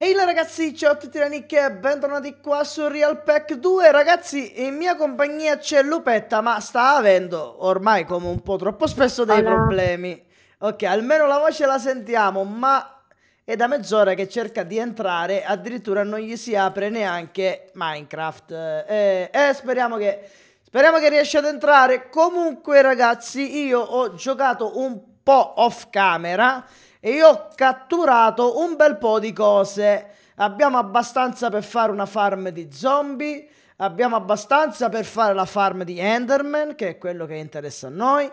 Ehi hey ragazzi, ciao a tutti da Nick e bentornati qua su Real Pack 2 Ragazzi, in mia compagnia c'è Lupetta ma sta avendo ormai come un po' troppo spesso dei Hello. Ah, problemi Ok, almeno la voce la sentiamo ma è da mezz'ora che cerca di entrare Addirittura non gli si apre neanche Minecraft E, eh, eh, speriamo che, speriamo che riesca ad entrare Comunque ragazzi, io ho giocato un po' off camera e io ho catturato un bel po' di cose. Abbiamo abbastanza per fare una farm di zombie, abbiamo abbastanza per fare la farm di Enderman, che è quello che interessa a noi.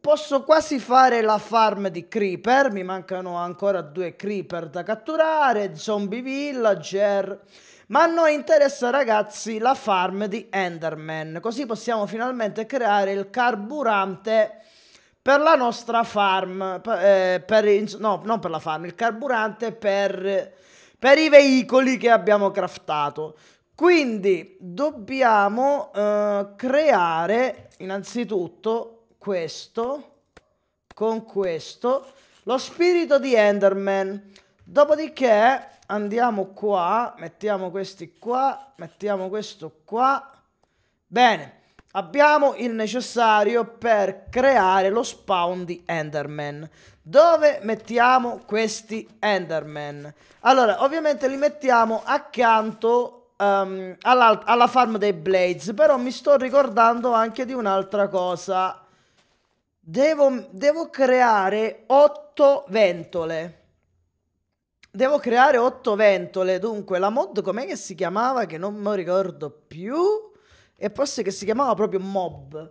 Posso quasi fare la farm di Creeper, mi mancano ancora due Creeper da catturare, Zombie Villager... Ma a noi interessa ragazzi la farm di Enderman, così possiamo finalmente creare il carburante per la nostra farm, eh, per, no, non per la farm, il carburante per, per i veicoli che abbiamo craftato. Quindi dobbiamo eh, creare innanzitutto questo, con questo, lo spirito di Enderman. Dopodiché andiamo qua, mettiamo questi qua, mettiamo questo qua. Bene abbiamo il necessario per creare lo spawn di Enderman. Dove mettiamo questi Enderman? Allora, ovviamente li mettiamo accanto um, ehm, all alla farm dei Blades, però mi sto ricordando anche di un'altra cosa. Devo, devo creare 8 ventole. Devo creare 8 ventole, dunque la mod com'è che si chiamava che non mi ricordo più? e forse che si chiamava proprio Mob.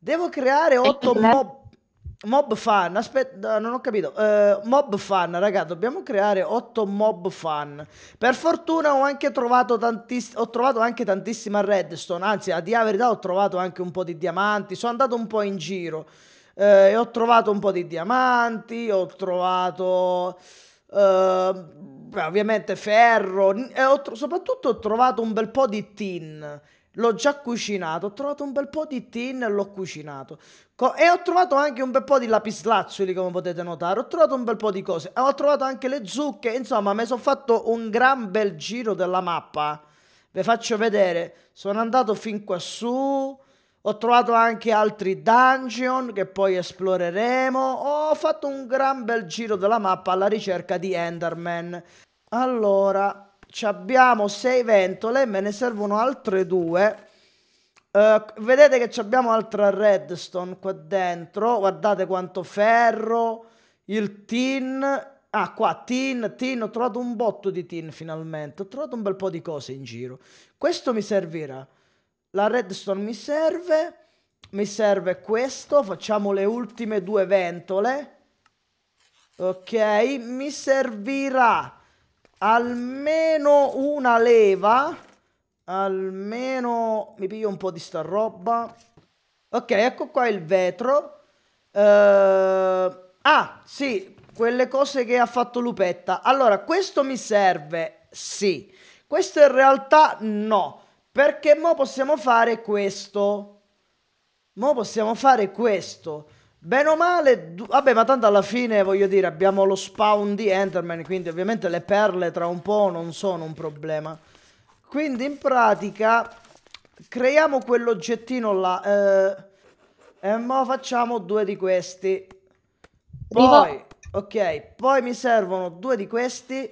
Devo creare 8 mob, mob fan. Aspetta, non ho capito. Uh, mob fan, raga, dobbiamo creare 8 mob fan. Per fortuna ho anche trovato, tantiss- ho trovato anche tantissima redstone. Anzi, a dire la verità, ho trovato anche un po' di diamanti. Sono andato un po' in giro. Uh, e ho trovato un po' di diamanti. Ho trovato. Uh, ovviamente ferro. E ho soprattutto ho trovato un bel po' di tin l'ho già cucinato, ho trovato un bel po' di tin e l'ho cucinato. Co e ho trovato anche un bel po' di lapislazzuli, come potete notare, ho trovato un bel po' di cose. Ho trovato anche le zucche, insomma, mi sono fatto un gran bel giro della mappa. Vi faccio vedere, sono andato fin quassù, ho trovato anche altri dungeon che poi esploreremo. Ho fatto un gran bel giro della mappa alla ricerca di Enderman. Allora, ci abbiamo 6 ventole, me ne servono altre 2. Uh, eh, vedete che abbiamo altra redstone qua dentro. Guardate quanto ferro, il tin. Ah, qua, tin, tin. Ho trovato un botto di tin finalmente. Ho trovato un bel po' di cose in giro. Questo mi servirà. La redstone mi serve. Mi serve questo. Facciamo le ultime due ventole. Ok, mi servirà almeno una leva. Almeno mi piglio un po' di sta roba. Ok, ecco qua il vetro. Uh, ah, sì, quelle cose che ha fatto Lupetta. Allora, questo mi serve, sì. Questo in realtà no, perché mo possiamo fare questo. Mo possiamo fare questo. Bene o male, vabbè, ma tanto alla fine voglio dire, abbiamo lo spawn di Enderman, quindi ovviamente le perle tra un po' non sono un problema. Quindi in pratica creiamo quell'oggettino là eh, e mo facciamo due di questi. Poi, ok, poi mi servono due di questi.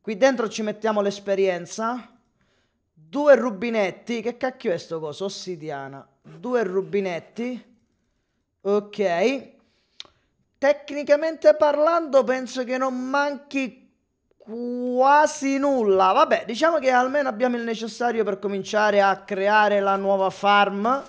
Qui dentro ci mettiamo l'esperienza. Due rubinetti, che cacchio è sto coso? Ossidiana. Due rubinetti. Ok. Tecnicamente parlando penso che non manchi quasi nulla. Vabbè, diciamo che almeno abbiamo il necessario per cominciare a creare la nuova farm.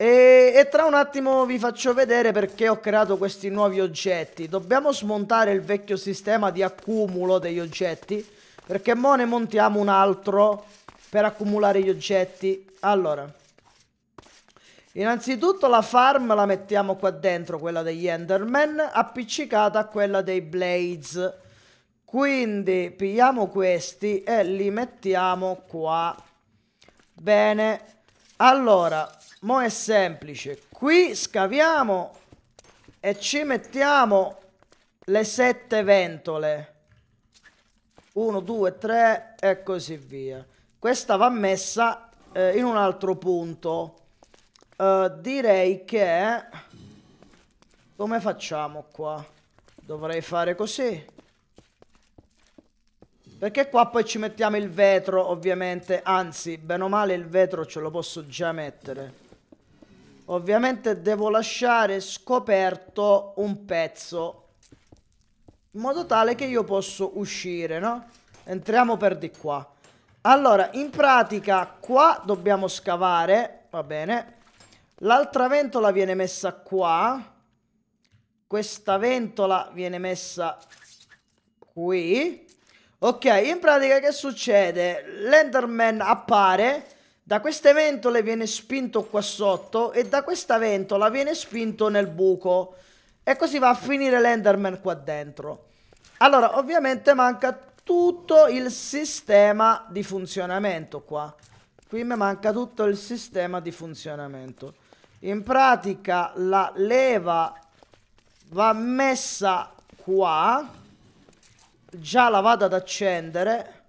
E, e, tra un attimo vi faccio vedere perché ho creato questi nuovi oggetti. Dobbiamo smontare il vecchio sistema di accumulo degli oggetti. Perché mo ne montiamo un altro per accumulare gli oggetti. Allora... Innanzitutto la farm la mettiamo qua dentro, quella degli Enderman, appiccicata a quella dei Blades. Quindi pigliamo questi e li mettiamo qua. Bene. Allora, mo è semplice. Qui scaviamo e ci mettiamo le sette ventole. Uno, due, tre e così via. Questa va messa eh, in un altro punto. Uh, direi che... Come facciamo qua? Dovrei fare così. Perché qua poi ci mettiamo il vetro, ovviamente. Anzi, bene o male il vetro ce lo posso già mettere. Ovviamente devo lasciare scoperto un pezzo. In modo tale che io posso uscire, no? Entriamo per di qua. Allora, in pratica qua dobbiamo scavare, va bene. L'altra ventola viene messa qua. Questa ventola viene messa qui. Ok, in pratica che succede? L'Enderman appare, da queste ventole viene spinto qua sotto e da questa ventola viene spinto nel buco. E così va a finire l'Enderman qua dentro. Allora, ovviamente manca tutto il sistema di funzionamento qua. Qui mi manca tutto il sistema di funzionamento in pratica la leva va messa qua già la vado ad accendere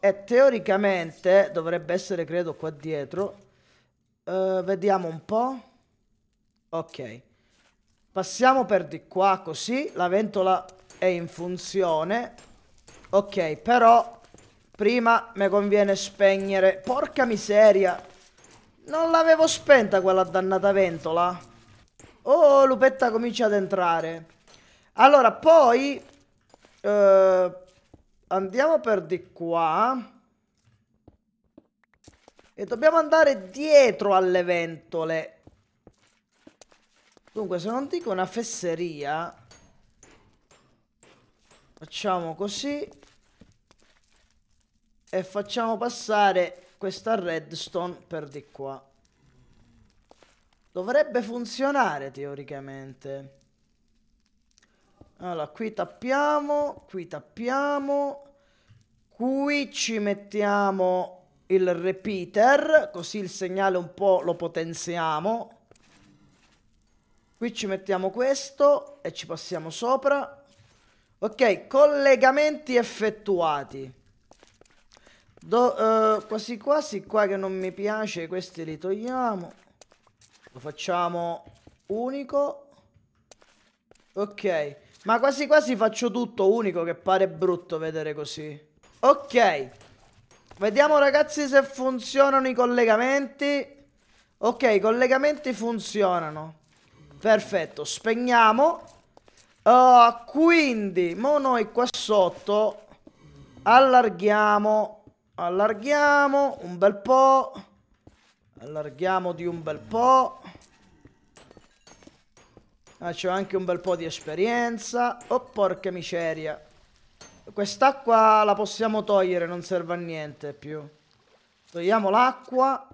e teoricamente dovrebbe essere credo qua dietro uh, vediamo un po' ok passiamo per di qua così la ventola è in funzione ok però prima mi conviene spegnere porca miseria non l'avevo spenta quella dannata ventola. Oh, Lupetta comincia ad entrare. Allora, poi... Eh, andiamo per di qua. E dobbiamo andare dietro alle ventole. Dunque, se non dico una fesseria... Facciamo così. E facciamo passare questa redstone per di qua. Dovrebbe funzionare teoricamente. Allora, qui tappiamo, qui tappiamo, qui ci mettiamo il repeater, così il segnale un po' lo potenziamo. Qui ci mettiamo questo e ci passiamo sopra. Ok, collegamenti effettuati. Do, eh, quasi quasi qua che non mi piace, questi li togliamo. Lo facciamo unico. Ok. Ma quasi quasi faccio tutto unico che pare brutto vedere così. Ok. Vediamo ragazzi se funzionano i collegamenti. Ok, i collegamenti funzionano. Perfetto, spegniamo. Uh, quindi, mo noi qua sotto allarghiamo Allarghiamo un bel po'. Allarghiamo di un bel po'. Ah, c'ho anche un bel po' di esperienza. Oh, porca miseria. Quest'acqua la possiamo togliere, non serve a niente più. Togliamo l'acqua.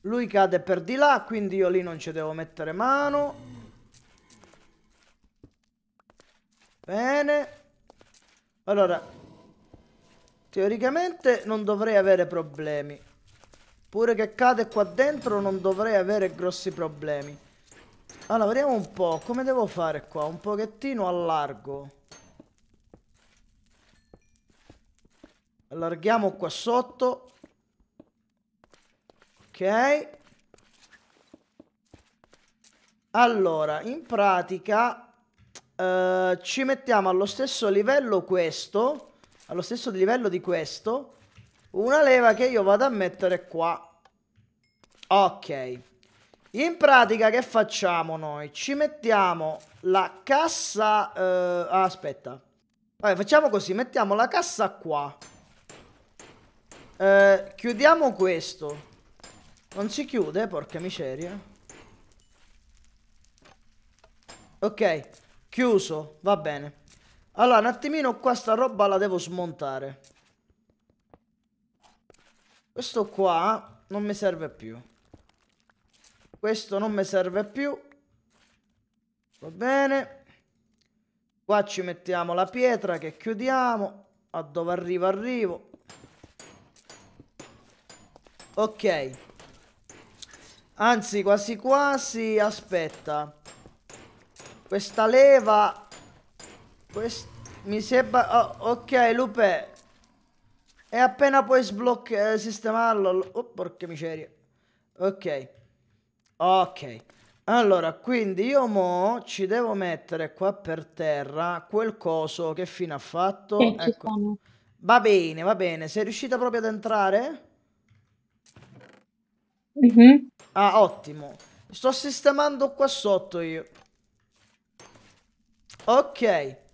Lui cade per di là, quindi io lì non ci devo mettere mano. Bene. Allora, Teoricamente non dovrei avere problemi. Pure che cade qua dentro non dovrei avere grossi problemi. Allora, vediamo un po'. Come devo fare qua? Un pochettino a largo. Allarghiamo qua sotto. Ok. Allora, in pratica eh, ci mettiamo allo stesso livello questo allo stesso livello di questo una leva che io vado a mettere qua. Ok. In pratica che facciamo noi? Ci mettiamo la cassa... Eh, ah, aspetta. Vabbè, facciamo così. Mettiamo la cassa qua. Eh, chiudiamo questo. Non si chiude, porca miseria. Ok. Chiuso. Va bene. Allora, un attimino qua sta roba la devo smontare. Questo qua non mi serve più. Questo non mi serve più. Va bene. Qua ci mettiamo la pietra che chiudiamo. A dove arrivo arrivo. Ok. Anzi, quasi quasi, aspetta. Questa leva questo mi sembra... Oh, ok, Lupe. E appena puoi sbloccare, eh, sistemarlo... Oh, porca miseria. Ok. Ok. Allora, quindi io mo ci devo mettere qua per terra quel coso che fine ha fatto. Sì, ecco. Va bene, va bene. Sei riuscita proprio ad entrare? Mhm. Ah, ottimo. Sto sistemando qua sotto io. Ok.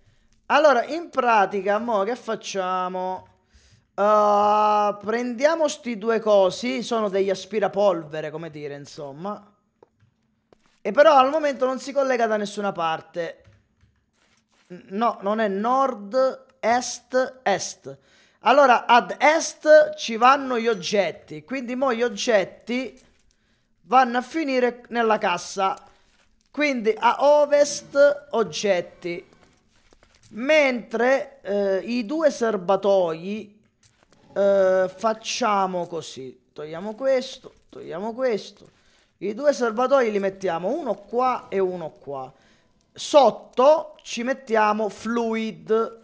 Allora, in pratica, mo che facciamo? Uh, prendiamo sti due cosi, sono degli aspirapolvere, come dire, insomma. E però al momento non si collega da nessuna parte. No, non è nord, est, est. Allora, ad est ci vanno gli oggetti, quindi mo gli oggetti vanno a finire nella cassa. Quindi a ovest oggetti, Mentre eh, i due serbatoi eh, facciamo così, togliamo questo, togliamo questo. I due serbatoi li mettiamo uno qua e uno qua. Sotto ci mettiamo fluid,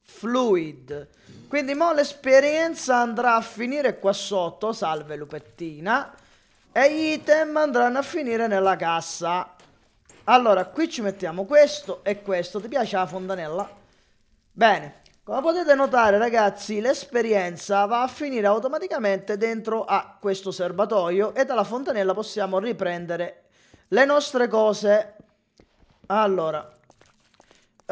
fluid. Quindi mo l'esperienza andrà a finire qua sotto, salve lupettina, e gli item andranno a finire nella cassa. Allora, qui ci mettiamo questo e questo. Ti piace la fontanella? Bene. Come potete notare, ragazzi, l'esperienza va a finire automaticamente dentro a questo serbatoio e dalla fontanella possiamo riprendere le nostre cose. Allora,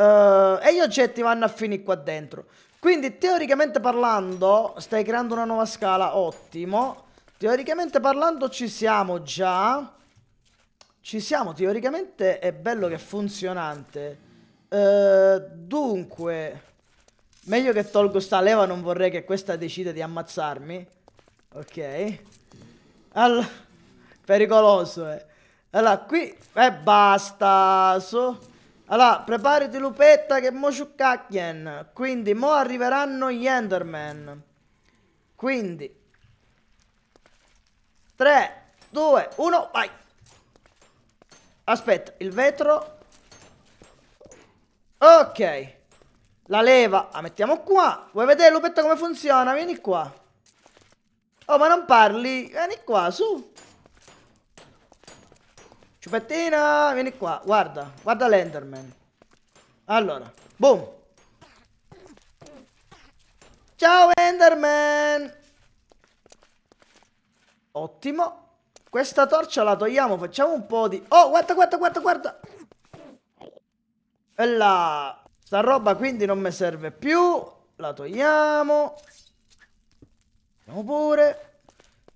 Uh, e gli oggetti vanno a finire qua dentro. Quindi teoricamente parlando, stai creando una nuova scala, ottimo. Teoricamente parlando ci siamo già. Ci siamo, teoricamente è bello che è funzionante. Uh, dunque, meglio che tolgo sta leva, non vorrei che questa decida di ammazzarmi. Ok. Allora, pericoloso, eh. Allora, qui... E eh, basta, so. Allora, preparati lupetta che mo ciuccacchien. Quindi, mo arriveranno gli Enderman. Quindi... 3, 2, 1, vai! Aspetta, il vetro. Ok. La leva la mettiamo qua. Vuoi vedere, Lupetta, come funziona? Vieni qua. Oh, ma non parli. Vieni qua, su. Ciupettina, vieni qua. Guarda, guarda l'Enderman. Allora, boom. Ciao, Enderman. Ottimo. Questa torcia la togliamo, facciamo un po' di... Oh, guarda, guarda, guarda, guarda! E là! Sta roba quindi non mi serve più. La togliamo. Andiamo pure.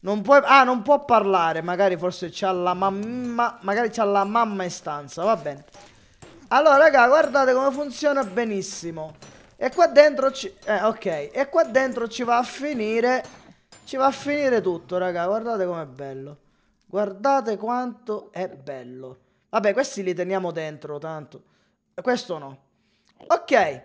Non può... Ah, non può parlare. Magari forse c'ha la mamma... Magari c'ha la mamma in stanza, va bene. Allora, raga, guardate come funziona benissimo. E qua dentro ci... Eh, ok. E qua dentro ci va a finire... Ci va a finire tutto, raga. Guardate com'è bello. Guardate quanto è bello. Vabbè, questi li teniamo dentro tanto. Questo no. Ok.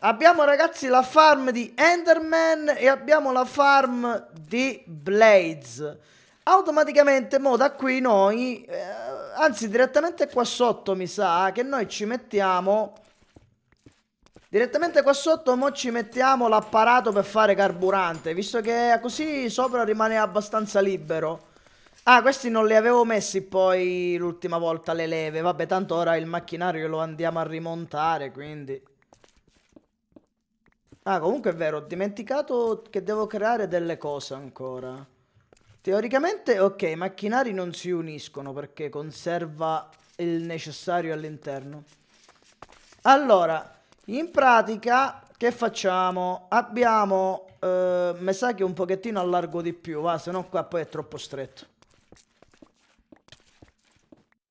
Abbiamo ragazzi la farm di Enderman e abbiamo la farm di Blades. Automaticamente mo da qui noi, eh, anzi direttamente qua sotto mi sa, che noi ci mettiamo... Direttamente qua sotto mo ci mettiamo l'apparato per fare carburante, visto che così sopra rimane abbastanza libero. Ah, questi non li avevo messi poi l'ultima volta le leve. Vabbè, tanto ora il macchinario lo andiamo a rimontare, quindi... Ah, comunque è vero, ho dimenticato che devo creare delle cose ancora. Teoricamente, ok, i macchinari non si uniscono perché conserva il necessario all'interno. Allora, in pratica, che facciamo? Abbiamo, eh, mi sa che un pochettino allargo di più, va, se no qua poi è troppo stretto.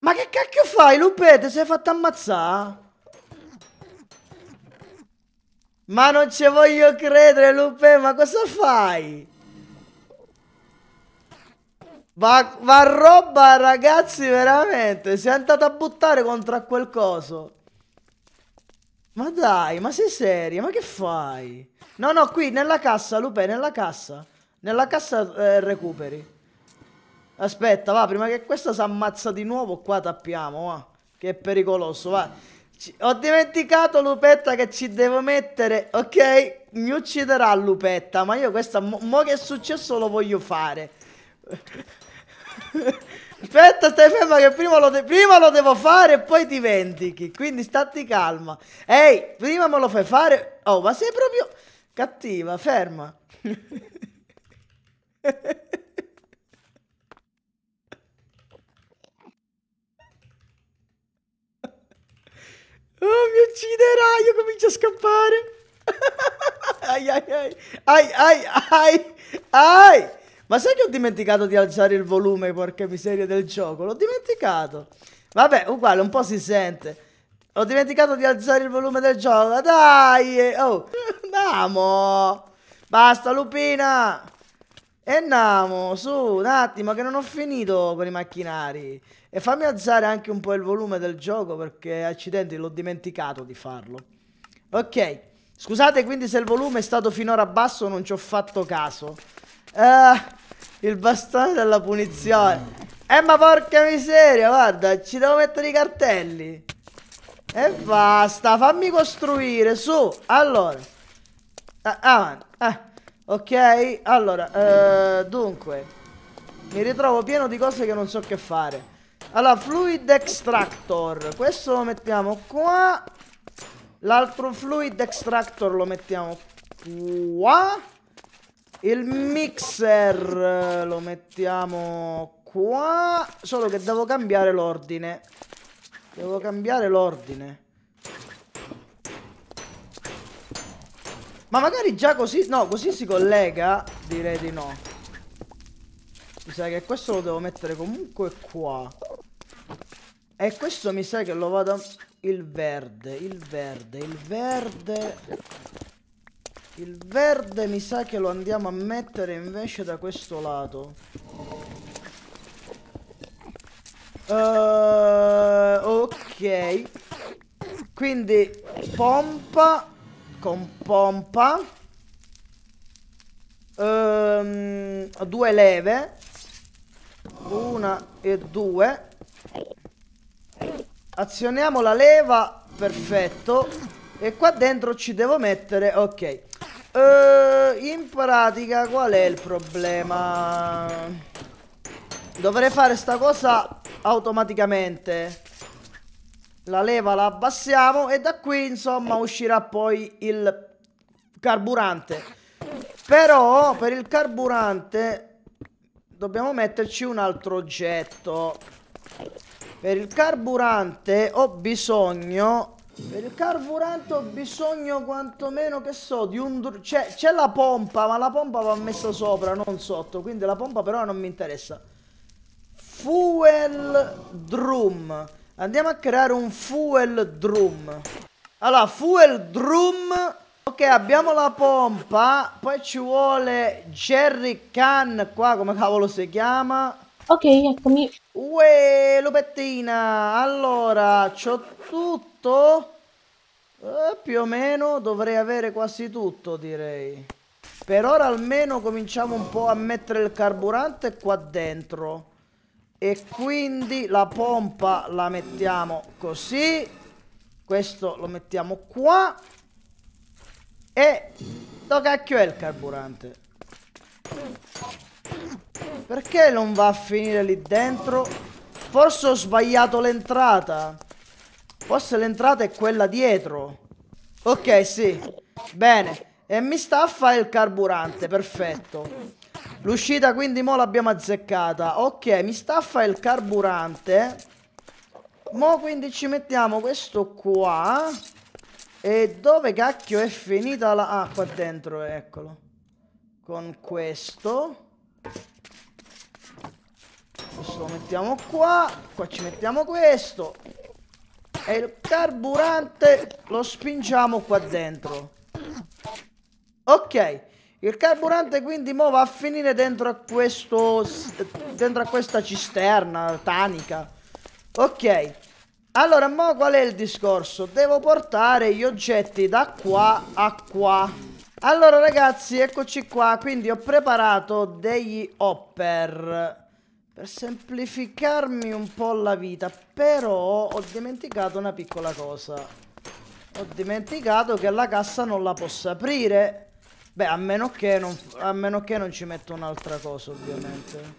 Ma che cacchio fai, Lupete? Sei fatto ammazzare? Ma non ci voglio credere, Lupe, ma cosa fai? Va, va roba, ragazzi, veramente. Sei andato a buttare contro quel coso. Ma dai, ma sei seria? Ma che fai? No, no, qui nella cassa, Lupe, nella cassa. Nella cassa eh, recuperi. Aspetta, va, prima che questa si ammazza di nuovo, qua tappiamo, va. Che è pericoloso, va. Ci... Ho dimenticato Lupetta che ci devo mettere, ok? Mi ucciderà Lupetta, ma io questa... Mo, che è successo lo voglio fare. Aspetta, stai ferma che prima lo, prima lo, devo fare e poi dimentichi. Quindi stati calma. Ehi, prima me lo fai fare. Oh, ma sei proprio cattiva, ferma. Oh, mi ucciderà, io comincio a scappare. ai, ai, ai, ai, ai, ai, ai. Ma sai che ho dimenticato di alzare il volume, porca miseria, del gioco? L'ho dimenticato. Vabbè, uguale, un po' si sente. Ho dimenticato di alzare il volume del gioco. Dai! Eh, oh, andiamo! Basta, lupina! E andiamo, su, un attimo che non ho finito con i macchinari. E fammi alzare anche un po' il volume del gioco perché accidenti l'ho dimenticato di farlo. Ok, scusate quindi se il volume è stato finora basso non ci ho fatto caso. Uh, il bastone della punizione. Eh ma porca miseria, guarda, ci devo mettere i cartelli. E basta, fammi costruire, su. Allora. Ah, avanti. Ah. Ok, allora, eh, dunque Mi ritrovo pieno di cose che non so che fare Allora, fluid extractor Questo lo mettiamo qua L'altro fluid extractor lo mettiamo qua Il mixer eh, lo mettiamo qua Solo che devo cambiare l'ordine Devo cambiare l'ordine Ma magari già così... No, così si collega? Direi di no. Mi sa che questo lo devo mettere comunque qua. E questo mi sa che lo vado... Il verde, il verde, il verde... Il verde mi sa che lo andiamo a mettere invece da questo lato. Uh, ok. Quindi pompa con pompa ehm, due leve una e due azioniamo la leva perfetto e qua dentro ci devo mettere ok ehm, in pratica qual è il problema dovrei fare sta cosa automaticamente la leva la abbassiamo e da qui insomma uscirà poi il carburante però per il carburante dobbiamo metterci un altro oggetto per il carburante ho bisogno per il carburante ho bisogno quantomeno che so di un c'è la pompa ma la pompa va messa sopra non sotto quindi la pompa però non mi interessa fuel drum Andiamo a creare un fuel drum. Allora, fuel drum. Ok, abbiamo la pompa. Poi ci vuole jerry can qua, come cavolo si chiama. Ok, eccomi. Uè, lupettina. Allora, c'ho tutto. Eh, più o meno dovrei avere quasi tutto, direi. Per ora almeno cominciamo un po' a mettere il carburante qua dentro e quindi la pompa la mettiamo così questo lo mettiamo qua e dove cacchio è il carburante perché non va a finire lì dentro forse ho sbagliato l'entrata forse l'entrata è quella dietro ok sì bene e mi sta a fare il carburante perfetto L'uscita quindi mo l'abbiamo azzeccata. Ok, mi staffa il carburante. Mo quindi ci mettiamo questo qua. E dove cacchio è finita la... Ah, qua dentro, eccolo. Con questo. Questo lo mettiamo qua. Qua ci mettiamo questo. E il carburante lo spingiamo qua dentro. Ok. Il carburante quindi mo va a finire dentro a questo... Dentro a questa cisterna tanica. Ok. Allora, mo qual è il discorso? Devo portare gli oggetti da qua a qua. Allora, ragazzi, eccoci qua. Quindi ho preparato degli hopper. Per semplificarmi un po' la vita. Però ho dimenticato una piccola cosa. Ho dimenticato che la cassa non la posso aprire. Beh, a meno che non, a meno che non ci metto un'altra cosa, ovviamente.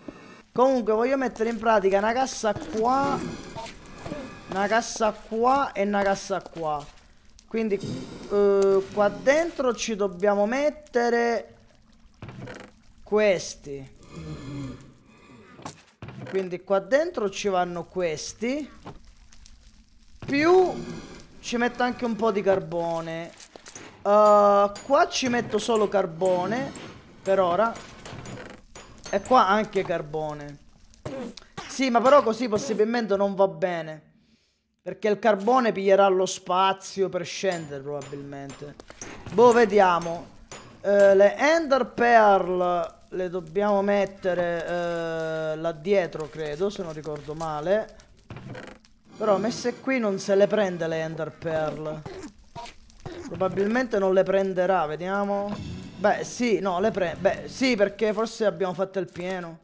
Comunque, voglio mettere in pratica una cassa qua, una cassa qua e una cassa qua. Quindi, eh, qua dentro ci dobbiamo mettere questi. Quindi qua dentro ci vanno questi. Più ci metto anche un po' di carbone. Uh, qua ci metto solo carbone per ora. E qua anche carbone. Sì, ma però così possibilmente non va bene. Perché il carbone piglierà lo spazio per scendere probabilmente. Boh, vediamo. Uh, le Ender Pearl le dobbiamo mettere uh, là dietro, credo, se non ricordo male. Però messe qui non se le prende le Ender Pearl. Probabilmente non le prenderà, vediamo. Beh, sì, no, le prende. Beh, sì, perché forse abbiamo fatto il pieno.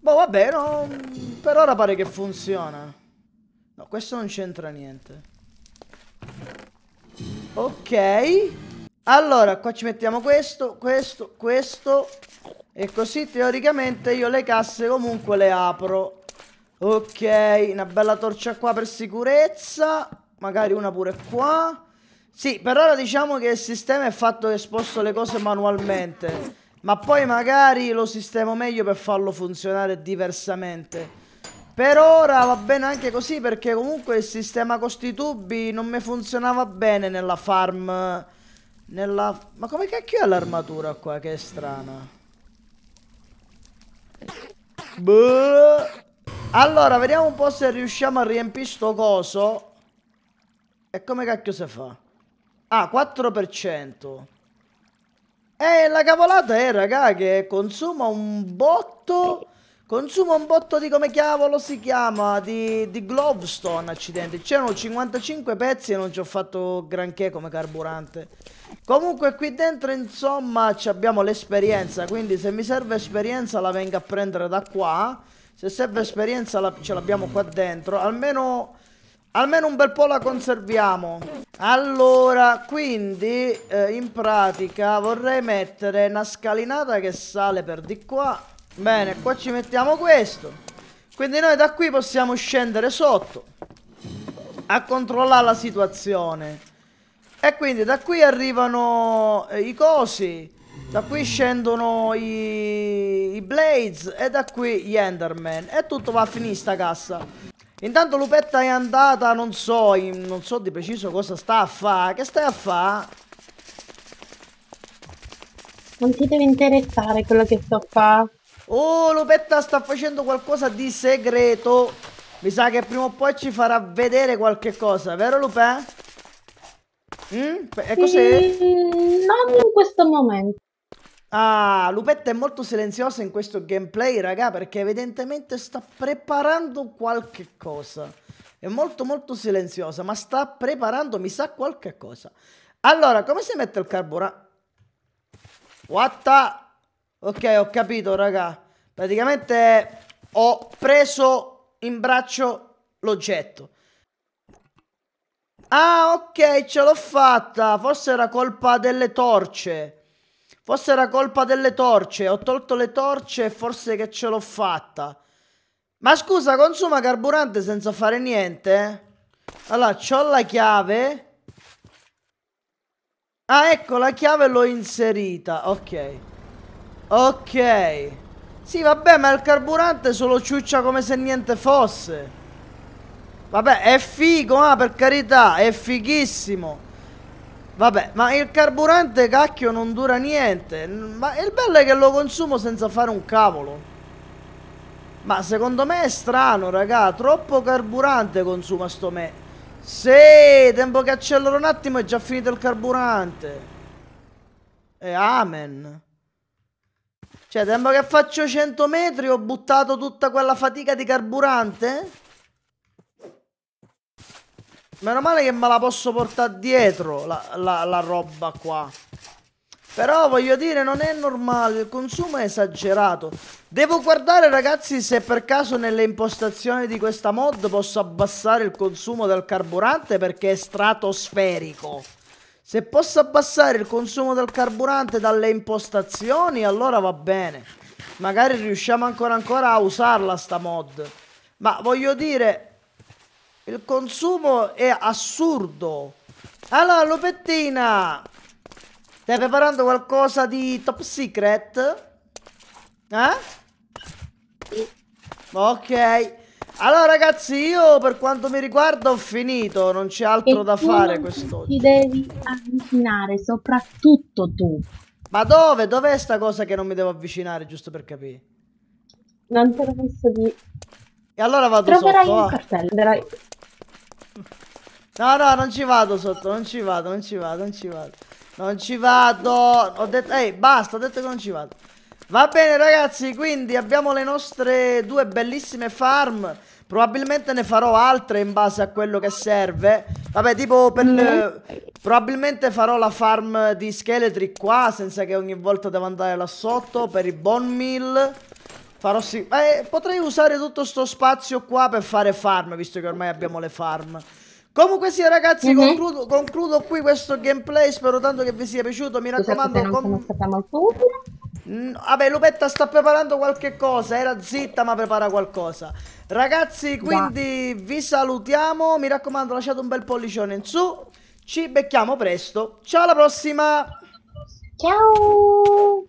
Boh, vabbè, no, per ora pare che funziona. No, questo non c'entra niente. Ok. Allora, qua ci mettiamo questo, questo, questo. E così teoricamente io le casse comunque le apro. Ok, una bella torcia qua per sicurezza. Magari una pure qua. Sì, per ora diciamo che il sistema è fatto che sposto le cose manualmente. Ma poi magari lo sistemo meglio per farlo funzionare diversamente. Per ora va bene anche così perché comunque il sistema costi tubi non mi funzionava bene nella farm. Nella... Ma come cacchio è l'armatura qua? Che è strana. Buh. Allora, vediamo un po' se riusciamo a riempire sto coso. E come cacchio si fa? Ah, 4%. Eh, la cavolata è, raga, che consuma un botto... Consuma un botto di come cavolo si chiama? Di, di Glowstone, accidenti. C'erano 55 pezzi e non ci ho fatto granché come carburante. Comunque qui dentro, insomma, abbiamo l'esperienza. Quindi se mi serve esperienza la vengo a prendere da qua. Se serve esperienza la, ce l'abbiamo qua dentro. Almeno Almeno un bel po' la conserviamo. Allora, quindi eh, in pratica vorrei mettere una scalinata che sale per di qua. Bene, qua ci mettiamo questo. Quindi noi da qui possiamo scendere sotto a controllare la situazione. E quindi da qui arrivano eh, i cosi, da qui scendono i, i Blades e da qui gli Enderman. E tutto va a finire sta cassa. Intanto Lupetta è andata, non so, in, non so di preciso cosa sta a fare. Che stai a fare? Non ti deve interessare quello che sto a fare. Oh, Lupetta sta facendo qualcosa di segreto. Mi sa che prima o poi ci farà vedere qualche cosa, vero Lupè? Mm? E cos'è? Sì, mm, non in questo momento. Ah, Lupetta è molto silenziosa in questo gameplay, raga, perché evidentemente sta preparando qualche cosa. È molto molto silenziosa, ma sta preparando, mi sa, qualche cosa. Allora, come si mette il carburante? What the... Ok, ho capito, raga. Praticamente ho preso in braccio l'oggetto. Ah, ok, ce l'ho fatta. Forse era colpa delle torce. Forse era colpa delle torce. Ho tolto le torce e forse che ce l'ho fatta. Ma scusa, consuma carburante senza fare niente? Allora, c'ho la chiave. Ah, ecco, la chiave l'ho inserita. Ok. Ok. Sì, vabbè, ma il carburante solo ciuccia come se niente fosse. Vabbè, è figo, ah, per carità, è fighissimo. Vabbè, ma il carburante cacchio non dura niente. Ma il bello è che lo consumo senza fare un cavolo. Ma secondo me è strano, raga. Troppo carburante consuma sto me. Sì, tempo che accelero un attimo è già finito il carburante. E amen. Cioè, tempo che faccio 100 metri ho buttato tutta quella fatica di carburante? Meno male che me la posso portare dietro la, la, la roba qua. Però voglio dire, non è normale, il consumo è esagerato. Devo guardare ragazzi se per caso nelle impostazioni di questa mod posso abbassare il consumo del carburante perché è stratosferico. Se posso abbassare il consumo del carburante dalle impostazioni allora va bene. Magari riusciamo ancora ancora a usarla sta mod. Ma voglio dire, il consumo è assurdo. Allora, Lupettina, stai preparando qualcosa di top secret? Eh? Ok. Allora ragazzi, io per quanto mi riguarda ho finito, non c'è altro e da fare quest'oggi. Ti devi avvicinare, soprattutto tu. Ma dove? Dov'è sta cosa che non mi devo avvicinare, giusto per capire? Non te l'ho messo di... E allora vado Troverai sotto. Troverai un cartello. No, no, non ci vado sotto, non ci vado, non ci vado, non ci vado. Non ci vado. Ho detto, ehi, basta, ho detto che non ci vado. Va bene ragazzi, quindi abbiamo le nostre due bellissime farm. Probabilmente ne farò altre in base a quello che serve. Vabbè, tipo per... Mm -hmm. Probabilmente farò la farm di scheletri qua, senza che ogni volta devo andare là sotto, per i bone meal. Farò sì... Eh, potrei usare tutto sto spazio qua per fare farm, visto che ormai abbiamo le farm. Comunque sì, ragazzi, mm-hmm. concludo, concludo, qui questo gameplay. Spero tanto che vi sia piaciuto. Mi raccomando. Scusate, com... Mm, vabbè, Lupetta sta preparando qualche cosa. Era zitta, ma prepara qualcosa. Ragazzi, quindi da. vi salutiamo. Mi raccomando, lasciate un bel pollicione in su. Ci becchiamo presto. Ciao alla prossima. Ciao.